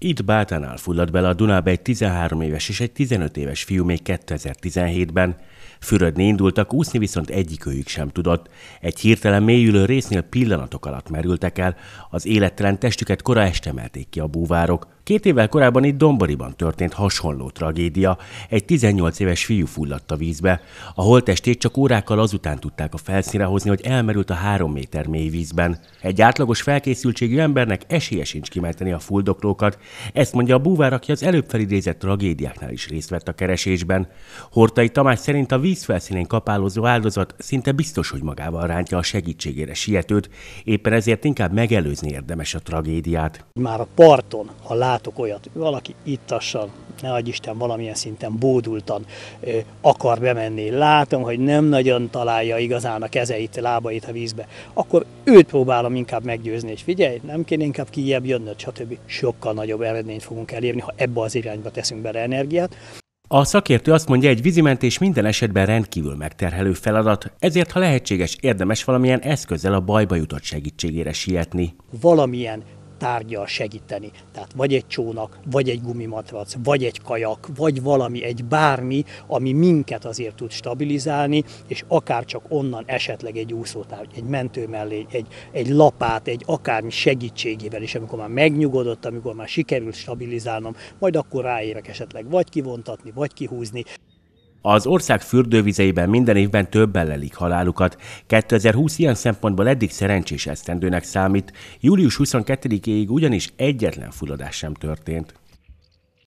Itt Bátánál fulladt bele a Dunába egy 13 éves és egy 15 éves fiú még 2017-ben. Fürödni indultak, úszni viszont egyikőjük sem tudott. Egy hirtelen mélyülő résznél pillanatok alatt merültek el, az élettelen testüket kora este emelték ki a búvárok. Két évvel korábban itt Domboriban történt hasonló tragédia. Egy 18 éves fiú fulladt a vízbe. A holttestét csak órákkal azután tudták a felszínre hozni, hogy elmerült a három méter mély vízben. Egy átlagos felkészültségű embernek esélye sincs kimenteni a fuldoklókat. Ezt mondja a búvár, aki az előbb felidézett tragédiáknál is részt vett a keresésben. Hortai Tamás szerint a vízfelszínén kapálózó áldozat szinte biztos, hogy magával rántja a segítségére sietőt, éppen ezért inkább megelőzni érdemes a tragédiát. Már a parton, ha lá- látok olyat, valaki ittassan, ne adj Isten, valamilyen szinten bódultan ö, akar bemenni, látom, hogy nem nagyon találja igazán a kezeit, lábait a vízbe, akkor őt próbálom inkább meggyőzni, és figyelj, nem kéne inkább kijebb jönnöd, stb. Sokkal nagyobb eredményt fogunk elérni, ha ebbe az irányba teszünk bele energiát. A szakértő azt mondja, egy vízimentés minden esetben rendkívül megterhelő feladat, ezért ha lehetséges, érdemes valamilyen eszközzel a bajba jutott segítségére sietni. Valamilyen tárgyal segíteni. Tehát vagy egy csónak, vagy egy gumimatrac, vagy egy kajak, vagy valami, egy bármi, ami minket azért tud stabilizálni, és akár csak onnan esetleg egy úszótárgy, egy mentő mellé, egy, egy lapát, egy akármi segítségével, és amikor már megnyugodott, amikor már sikerült stabilizálnom, majd akkor ráérek esetleg vagy kivontatni, vagy kihúzni. Az ország fürdővizeiben minden évben többen lelik halálukat. 2020 ilyen szempontból eddig szerencsés esztendőnek számít. Július 22-ig ugyanis egyetlen fulladás sem történt.